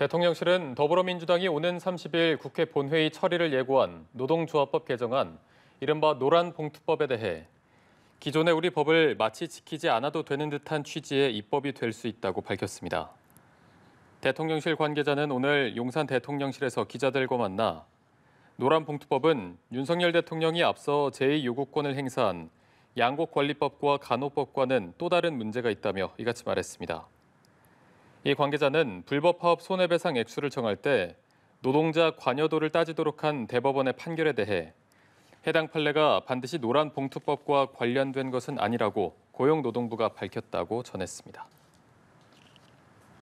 대통령실은 더불어민주당이 오는 30일 국회 본회의 처리를 예고한 노동조합법 개정안, 이른바 노란봉투법에 대해 기존의 우리 법을 마치 지키지 않아도 되는 듯한 취지의 입법이 될 수 있다고 밝혔습니다. 대통령실 관계자는 오늘 용산 대통령실에서 기자들과 만나 노란봉투법은 윤석열 대통령이 앞서 제2요구권을 행사한 양곡관리법과 간호법과는 또 다른 문제가 있다며 이같이 말했습니다. 이 관계자는 불법 파업 손해배상 액수를 정할 때 노동자 관여도를 따지도록 한 대법원의 판결에 대해 해당 판례가 반드시 노란 봉투법과 관련된 것은 아니라고 고용노동부가 밝혔다고 전했습니다.